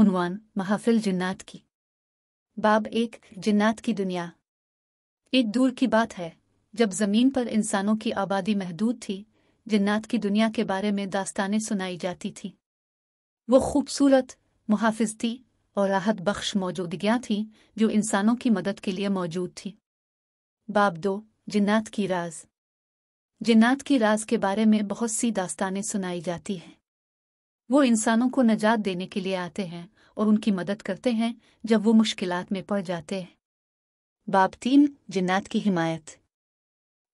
उनवान महाफिल जिन्नात की बाब एक जिन्नात की दुनिया एक दूर की बात है जब जमीन पर इंसानों की आबादी महदूद थी जिन्नात की दुनिया के बारे में दास्तानें सुनाई जाती थीं वो खूबसूरत मुहाफिजती और राहत बख्श मौजूदगियाँ थीं जो इंसानों की मदद के लिए मौजूद थीं बाब दो जिन्नात की राज जिन्नात की राज के बारे में बहुत सी दास्तानें सुनाई जाती हैं वो इंसानों को नजात देने के लिए आते हैं और उनकी मदद करते हैं जब वो मुश्किलात में पड़ जाते हैं बाब तीन जिन्नात की हिमायत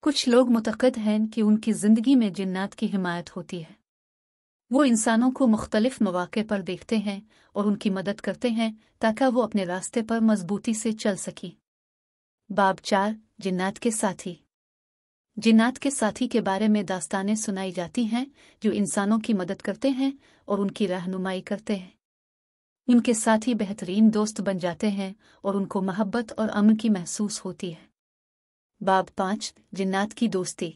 कुछ लोग मुतद हैं कि उनकी ज़िंदगी में जिन्नात की हिमायत होती है वो इंसानों को मुख्तलिफ मौाक़े पर देखते हैं और उनकी मदद करते हैं ताकि वो अपने रास्ते पर मजबूती से चल सकें बाब चार जिन्नात के साथी जिन्नात के साथी के बारे में दास्तानें सुनाई जाती हैं जो इंसानों की मदद करते हैं और उनकी रहनुमाई करते हैं उनके साथी बेहतरीन दोस्त बन जाते हैं और उनको मोहब्बत और अमन की महसूस होती है बाब पांच जिन्नात की दोस्ती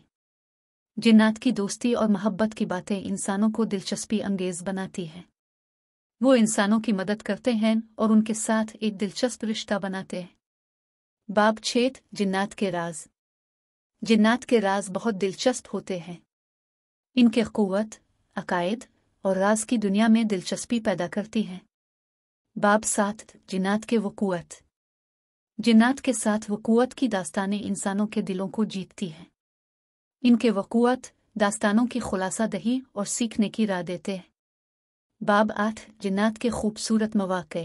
जिन्नात की दोस्ती और मोहब्बत की बातें इंसानों को दिलचस्पी अंगेज बनाती हैं वो इंसानों की मदद करते हैं और उनके साथ एक दिलचस्प रिश्ता बनाते हैं बाब छेद जिन्नात के राज जिन्नात के राज बहुत दिलचस्प होते हैं इनके क़वत अकायद और राज की दुनिया में दिलचस्पी पैदा करती हैं बाब सात जिन्नात के वकूत जिन्नात के साथ वकूत की दास्तानें इंसानों के दिलों को जीतती हैं इनके वकूत दास्तानों की खुलासा दही और सीखने की राह देते हैं बाब आठ जिन्नात के खूबसूरत मौाक़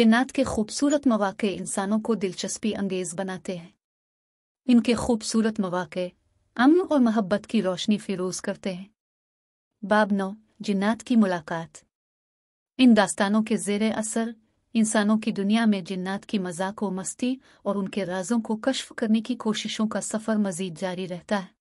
जिन्नात के खूबसूरत मौाक़े इंसानों को दिलचस्पी अंगेज बनाते हैं इनके खूबसूरत मौाक़े अमन और मोहब्बत की रोशनी फिरोज करते हैं बाब नौ जिन्नात की मुलाकात इन दास्तानों के जेर असर इंसानों की दुनिया में जिन्नात की मजाक व मस्ती और उनके राजों को कशफ करने की कोशिशों का सफ़र मजीद जारी रहता है